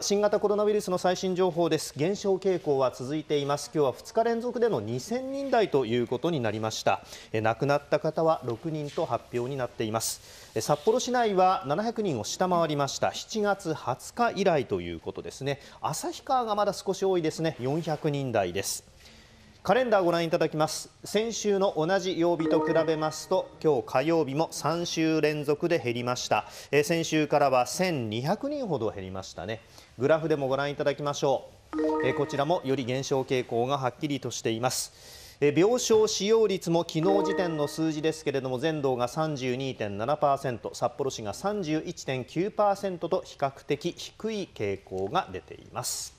新型コロナウイルスの最新情報です。減少傾向は続いています。今日は2日連続での2000人台ということになりました。亡くなった方は6人と発表になっています。札幌市内は700人を下回りました。7月20日以来ということですね。旭川がまだ少し多いですね。400人台です。カレンダーをご覧いただきます先週の同じ曜日と比べますと今日火曜日も3週連続で減りました、えー、先週からは1200人ほど減りましたねグラフでもご覧いただきましょう、えー、こちらもより減少傾向がはっきりとしています病床使用率も昨日時点の数字ですけれども全道が32.7%札幌市が31.9%と比較的低い傾向が出ています